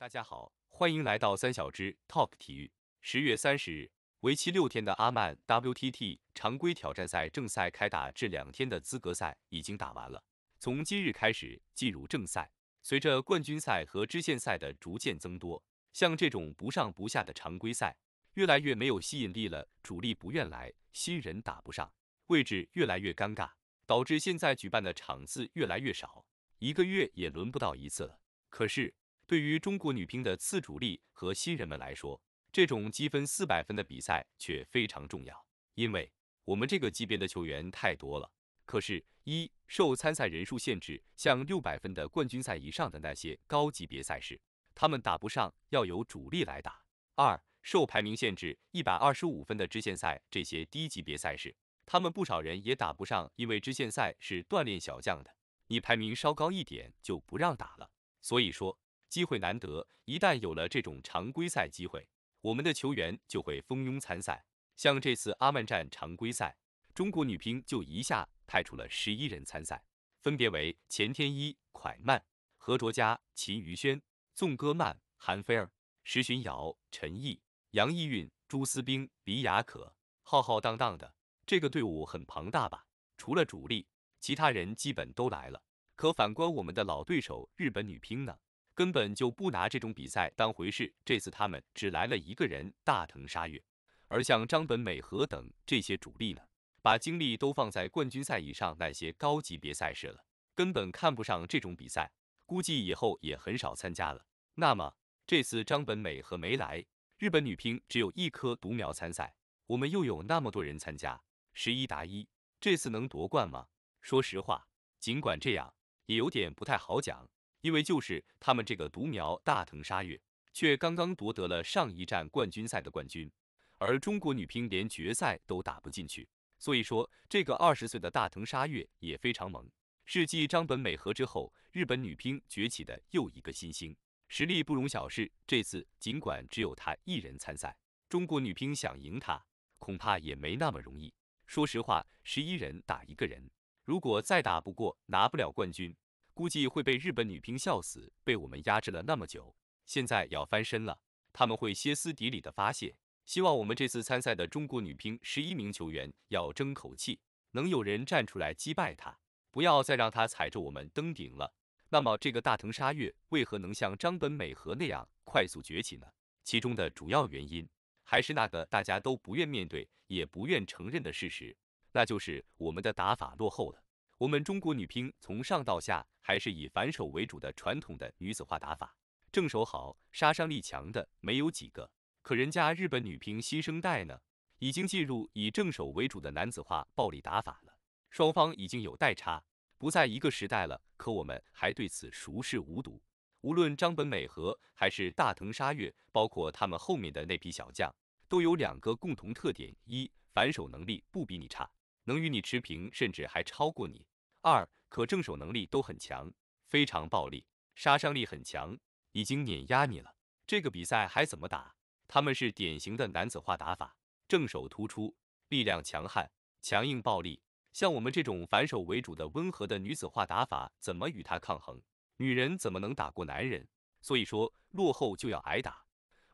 大家好，欢迎来到三小只 Talk 体育。十月三十日，为期六天的阿曼 WTT 常规挑战赛正赛开打，至两天的资格赛已经打完了。从今日开始进入正赛。随着冠军赛和支线赛的逐渐增多，像这种不上不下的常规赛越来越没有吸引力了。主力不愿来，新人打不上，位置越来越尴尬，导致现在举办的场次越来越少，一个月也轮不到一次了。可是。对于中国女乒的次主力和新人们来说，这种积分四百分的比赛却非常重要，因为我们这个级别的球员太多了。可是，一受参赛人数限制，像六百分的冠军赛以上的那些高级别赛事，他们打不上，要由主力来打；二受排名限制，一百二十五分的支线赛这些低级别赛事，他们不少人也打不上，因为支线赛是锻炼小将的，你排名稍高一点就不让打了。所以说。机会难得，一旦有了这种常规赛机会，我们的球员就会蜂拥参赛。像这次阿曼站常规赛，中国女乒就一下派出了十一人参赛，分别为钱天一、蒯曼、何卓佳、秦瑜轩、纵歌曼、韩菲儿、石洵瑶、陈毅、杨逸韵、朱思冰、李雅可。浩浩荡荡的这个队伍很庞大吧？除了主力，其他人基本都来了。可反观我们的老对手日本女乒呢？根本就不拿这种比赛当回事。这次他们只来了一个人大藤沙月，而像张本美和等这些主力呢，把精力都放在冠军赛以上那些高级别赛事了，根本看不上这种比赛，估计以后也很少参加了。那么这次张本美和没来，日本女乒只有一颗独苗参赛，我们又有那么多人参加，十一打一，这次能夺冠吗？说实话，尽管这样，也有点不太好讲。因为就是他们这个独苗大藤沙月，却刚刚夺得了上一站冠军赛的冠军，而中国女乒连决赛都打不进去。所以说，这个二十岁的大藤沙月也非常猛，是继张本美和之后日本女乒崛起的又一个新星，实力不容小视。这次尽管只有她一人参赛，中国女乒想赢她恐怕也没那么容易。说实话，十一人打一个人，如果再打不过，拿不了冠军。估计会被日本女乒笑死，被我们压制了那么久，现在要翻身了，他们会歇斯底里的发泄。希望我们这次参赛的中国女乒十一名球员要争口气，能有人站出来击败她，不要再让她踩着我们登顶了。那么这个大藤沙月为何能像张本美和那样快速崛起呢？其中的主要原因还是那个大家都不愿面对也不愿承认的事实，那就是我们的打法落后了。我们中国女乒从上到下还是以反手为主的传统的女子化打法，正手好杀伤力强的没有几个。可人家日本女乒新生代呢，已经进入以正手为主的男子化暴力打法了。双方已经有代差，不在一个时代了。可我们还对此熟视无睹。无论张本美和还是大藤沙月，包括他们后面的那批小将，都有两个共同特点：一，反手能力不比你差。能与你持平，甚至还超过你。二，可正手能力都很强，非常暴力，杀伤力很强，已经碾压你了。这个比赛还怎么打？他们是典型的男子化打法，正手突出，力量强悍，强硬暴力。像我们这种反手为主的温和的女子化打法，怎么与他抗衡？女人怎么能打过男人？所以说，落后就要挨打，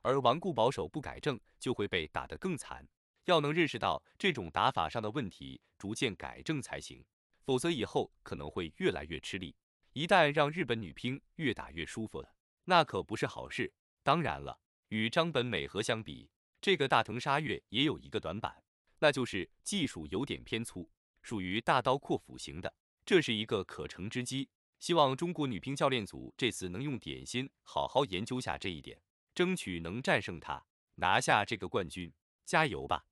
而顽固保守不改正，就会被打得更惨。要能认识到这种打法上的问题，逐渐改正才行，否则以后可能会越来越吃力。一旦让日本女乒越打越舒服了，那可不是好事。当然了，与张本美和相比，这个大藤沙月也有一个短板，那就是技术有点偏粗，属于大刀阔斧型的。这是一个可乘之机，希望中国女乒教练组这次能用点心，好好研究下这一点，争取能战胜她，拿下这个冠军。加油吧！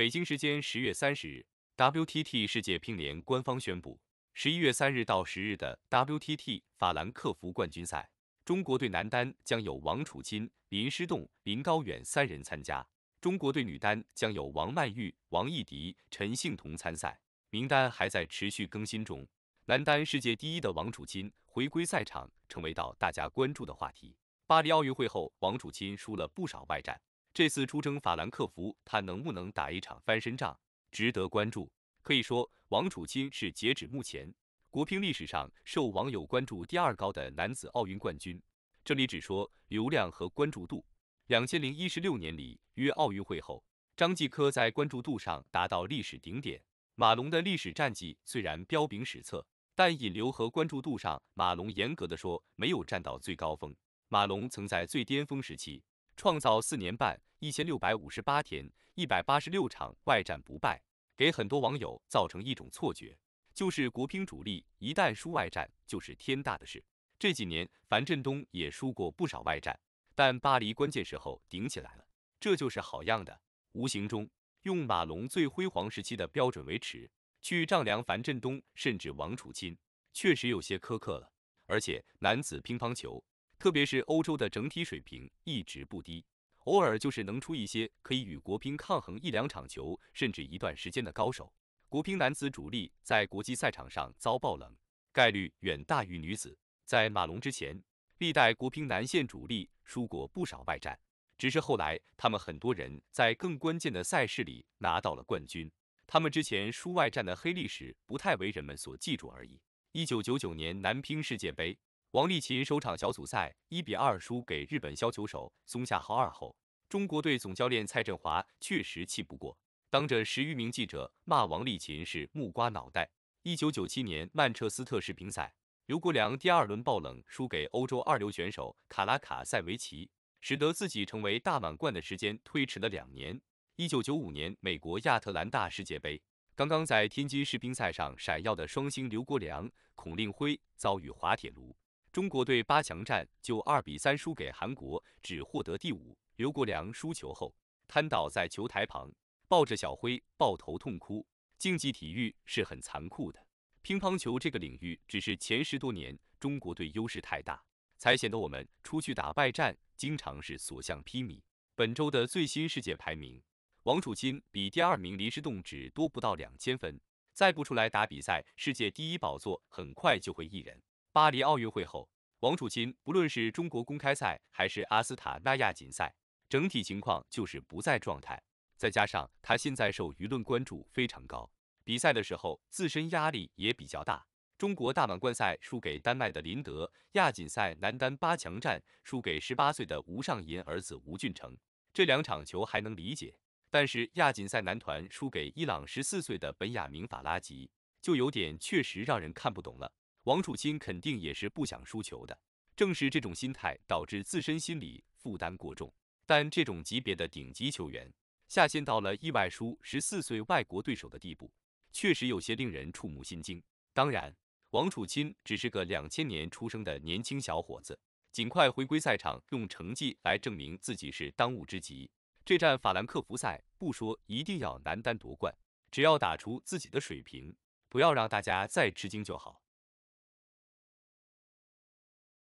北京时间十月三十日，WTT 世界乒联官方宣布，十一月三日到十日的 WTT 法兰克福冠军赛，中国队男单将有王楚钦、林诗栋、林高远三人参加，中国队女单将有王曼昱、王艺迪、陈幸同参赛，名单还在持续更新中。男单世界第一的王楚钦回归赛场，成为到大家关注的话题。巴黎奥运会后，王楚钦输了不少外战。这次出征法兰克福，他能不能打一场翻身仗，值得关注。可以说，王楚钦是截止目前国乒历史上受网友关注第二高的男子奥运冠军。这里只说流量和关注度。两千零一十六年里约奥运会后，张继科在关注度上达到历史顶点。马龙的历史战绩虽然彪炳史册，但引流和关注度上，马龙严格的说没有站到最高峰。马龙曾在最巅峰时期。创造四年半一千六百五十八天一百八十六场外战不败，给很多网友造成一种错觉，就是国乒主力一旦输外战就是天大的事。这几年樊振东也输过不少外战，但巴黎关键时候顶起来了，这就是好样的。无形中用马龙最辉煌时期的标准为尺去丈量樊振东甚至王楚钦，确实有些苛刻了。而且男子乒乓球。特别是欧洲的整体水平一直不低，偶尔就是能出一些可以与国乒抗衡一两场球，甚至一段时间的高手。国乒男子主力在国际赛场上遭爆冷概率远大于女子。在马龙之前，历代国乒男线主力输过不少外战，只是后来他们很多人在更关键的赛事里拿到了冠军，他们之前输外战的黑历史不太为人们所记住而已。一九九九年男乒世界杯。王励勤首场小组赛一比二输给日本削球手松下浩二后，中国队总教练蔡振华确实气不过，当着十余名记者骂王励勤是木瓜脑袋。一九九七年曼彻斯特世乒赛，刘国梁第二轮爆冷输给欧洲二流选手卡拉卡塞维奇，使得自己成为大满贯的时间推迟了两年。一九九五年美国亚特兰大世界杯，刚刚在天津世乒赛上闪耀的双星刘国梁、孔令辉遭遇滑铁卢。中国队八强战就二比三输给韩国，只获得第五。刘国梁输球后瘫倒在球台旁，抱着小辉抱头痛哭。竞技体育是很残酷的，乒乓球这个领域，只是前十多年中国队优势太大，才显得我们出去打外战经常是所向披靡。本周的最新世界排名，王楚钦比第二名林诗栋只多不到两千分，再不出来打比赛，世界第一宝座很快就会一人。巴黎奥运会后，王楚钦不论是中国公开赛还是阿斯塔纳亚锦赛，整体情况就是不在状态。再加上他现在受舆论关注非常高，比赛的时候自身压力也比较大。中国大满贯赛输给丹麦的林德，亚锦赛男单八强战输给十八岁的吴尚银儿子吴俊成，这两场球还能理解，但是亚锦赛男团输给伊朗十四岁的本雅明法拉吉，就有点确实让人看不懂了。王楚钦肯定也是不想输球的，正是这种心态导致自身心理负担过重。但这种级别的顶级球员下线到了意外输十四岁外国对手的地步，确实有些令人触目心惊。当然，王楚钦只是个两千年出生的年轻小伙子，尽快回归赛场，用成绩来证明自己是当务之急。这战法兰克福赛不说一定要男单夺冠，只要打出自己的水平，不要让大家再吃惊就好。